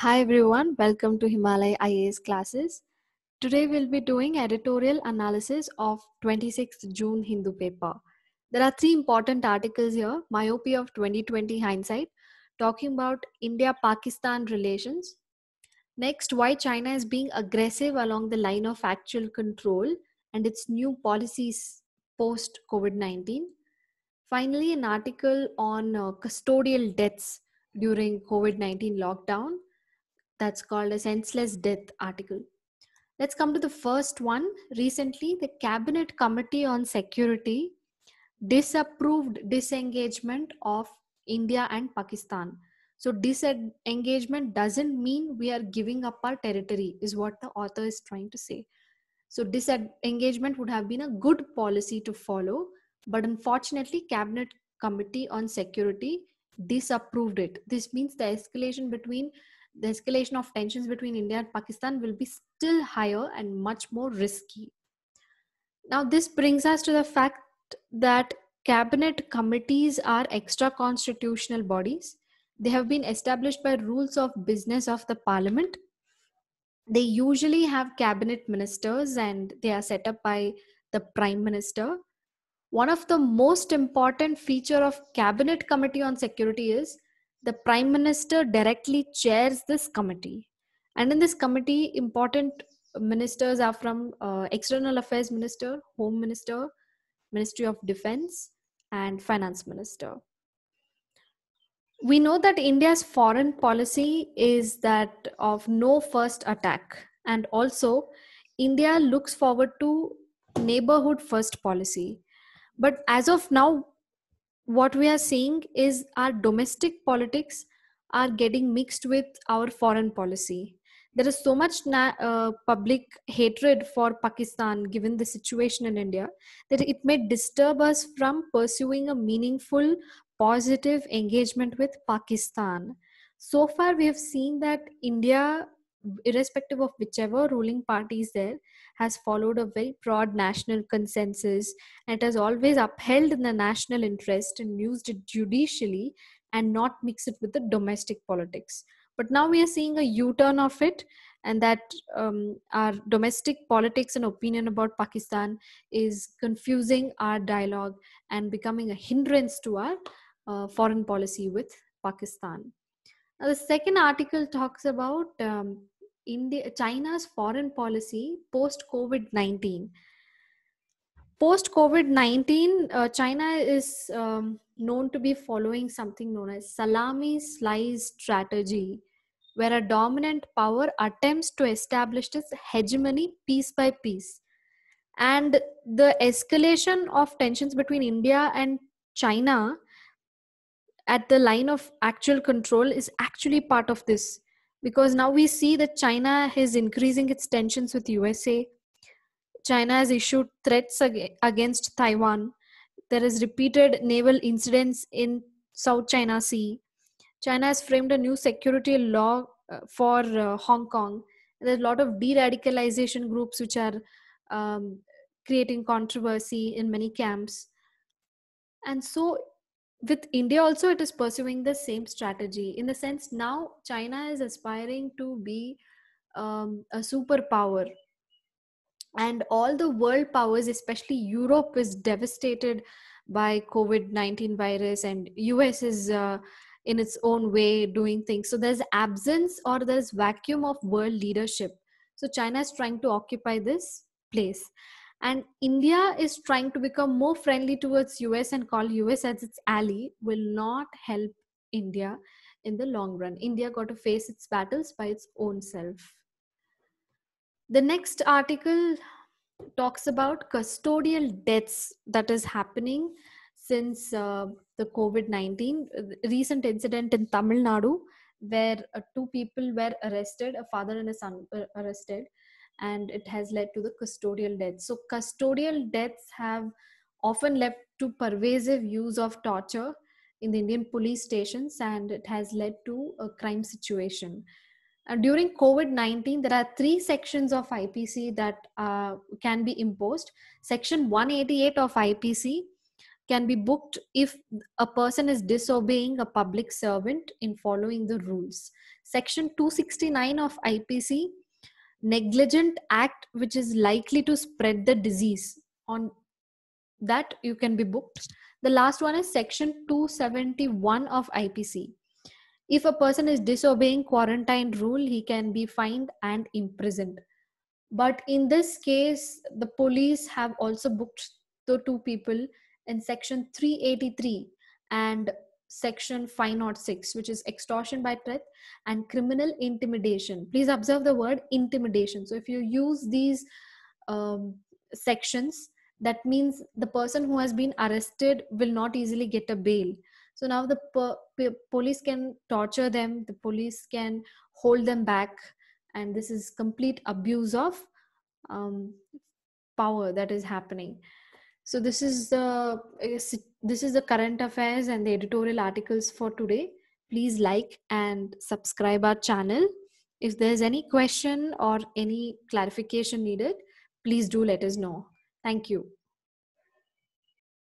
Hi everyone, welcome to Himalaya IAS classes. Today we'll be doing editorial analysis of 26th June Hindu paper. There are three important articles here, myopia of 2020 hindsight, talking about India-Pakistan relations. Next, why China is being aggressive along the line of actual control and its new policies post COVID-19. Finally, an article on uh, custodial deaths during COVID 19 lockdown. That's called a senseless death article. Let's come to the first one. Recently, the Cabinet Committee on Security disapproved disengagement of India and Pakistan. So, disengagement doesn't mean we are giving up our territory, is what the author is trying to say. So, disengagement would have been a good policy to follow, but unfortunately, Cabinet Committee on Security disapproved it. This means the escalation between the escalation of tensions between India and Pakistan will be still higher and much more risky. Now, this brings us to the fact that cabinet committees are extra constitutional bodies. They have been established by rules of business of the parliament. They usually have cabinet ministers and they are set up by the prime minister. One of the most important feature of cabinet committee on security is the prime minister directly chairs this committee and in this committee important ministers are from uh, external affairs minister home minister ministry of defense and finance minister we know that india's foreign policy is that of no first attack and also india looks forward to neighborhood first policy but as of now what we are seeing is our domestic politics are getting mixed with our foreign policy. There is so much na- uh, public hatred for Pakistan given the situation in India that it may disturb us from pursuing a meaningful, positive engagement with Pakistan. So far, we have seen that India irrespective of whichever ruling party is there, has followed a very broad national consensus and has always upheld the national interest and used it judicially and not mix it with the domestic politics. But now we are seeing a U turn of it, and that um, our domestic politics and opinion about Pakistan is confusing our dialogue and becoming a hindrance to our uh, foreign policy with Pakistan. Now, the second article talks about um, India, China's foreign policy post COVID 19. Post COVID 19, uh, China is um, known to be following something known as salami slice strategy, where a dominant power attempts to establish its hegemony piece by piece. And the escalation of tensions between India and China at the line of actual control is actually part of this because now we see that China is increasing its tensions with USA. China has issued threats against Taiwan. There is repeated naval incidents in South China Sea. China has framed a new security law uh, for uh, Hong Kong. There's a lot of de-radicalization groups which are um, creating controversy in many camps. And so with India also, it is pursuing the same strategy in the sense now China is aspiring to be um, a superpower. And all the world powers, especially Europe, is devastated by COVID 19 virus, and US is uh, in its own way doing things. So there's absence or there's vacuum of world leadership. So China is trying to occupy this place and india is trying to become more friendly towards us and call us as its ally will not help india in the long run india got to face its battles by its own self the next article talks about custodial deaths that is happening since uh, the covid-19 uh, recent incident in tamil nadu where uh, two people were arrested a father and a son were arrested and it has led to the custodial deaths. So, custodial deaths have often led to pervasive use of torture in the Indian police stations, and it has led to a crime situation. And uh, during COVID 19, there are three sections of IPC that uh, can be imposed. Section 188 of IPC can be booked if a person is disobeying a public servant in following the rules. Section 269 of IPC negligent act which is likely to spread the disease on that you can be booked the last one is section 271 of ipc if a person is disobeying quarantine rule he can be fined and imprisoned but in this case the police have also booked the two people in section 383 and section 506 which is extortion by threat and criminal intimidation please observe the word intimidation so if you use these um, sections that means the person who has been arrested will not easily get a bail so now the po- police can torture them the police can hold them back and this is complete abuse of um, power that is happening so this is the this is the current affairs and the editorial articles for today. Please like and subscribe our channel. If there's any question or any clarification needed, please do let us know. Thank you.